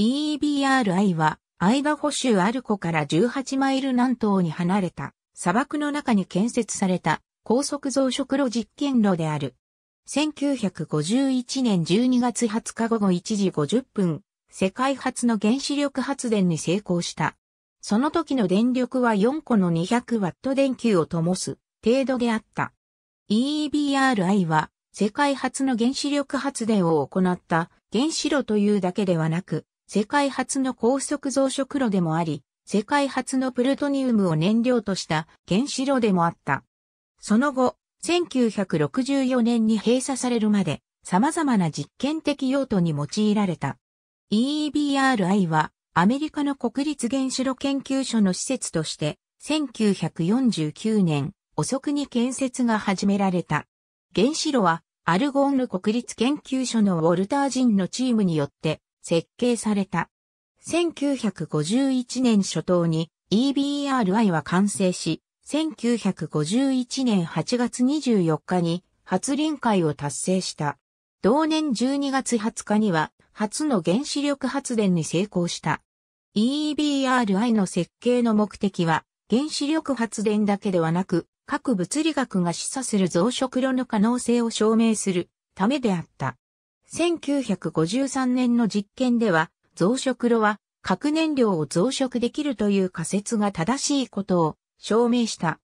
EEBRI は、アイガホ州アルコから18マイル南東に離れた、砂漠の中に建設された、高速増殖炉実験炉である。1951年12月20日午後1時50分、世界初の原子力発電に成功した。その時の電力は4個の200ワット電球を灯す程度であった。EEBRI は世界初の原子力発電を行った原子炉というだけではなく、世界初の高速増殖炉でもあり、世界初のプルトニウムを燃料とした原子炉でもあった。その後、1964年に閉鎖されるまで、様々な実験的用途に用いられた。EEBRI は、アメリカの国立原子炉研究所の施設として、1949年遅くに建設が始められた。原子炉は、アルゴーンヌ国立研究所のウォルター人のチームによって設計された。1951年初頭に EBRI は完成し、1951年8月24日に初臨界を達成した。同年12月20日には初の原子力発電に成功した。EBRI の設計の目的は原子力発電だけではなく各物理学が示唆する増殖炉の可能性を証明するためであった。1953年の実験では、増殖炉は核燃料を増殖できるという仮説が正しいことを証明した。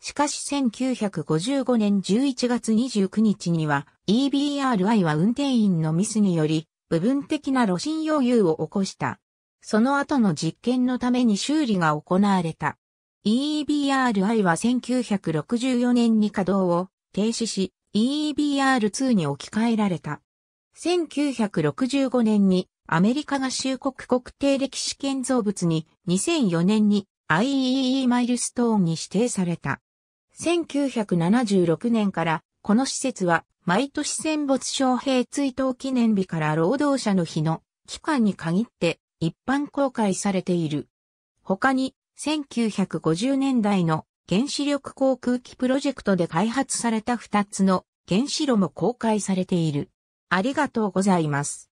しかし1955年11月29日には EBRI は運転員のミスにより部分的な炉心溶融を起こした。その後の実験のために修理が行われた。EBRI は1964年に稼働を停止し EBR2 に置き換えられた。1965年にアメリカ合衆国国定歴史建造物に2004年に i e e マイルストーンに指定された。1976年からこの施設は毎年戦没将兵追悼記念日から労働者の日の期間に限って一般公開されている。他に1950年代の原子力航空機プロジェクトで開発された2つの原子炉も公開されている。ありがとうございます。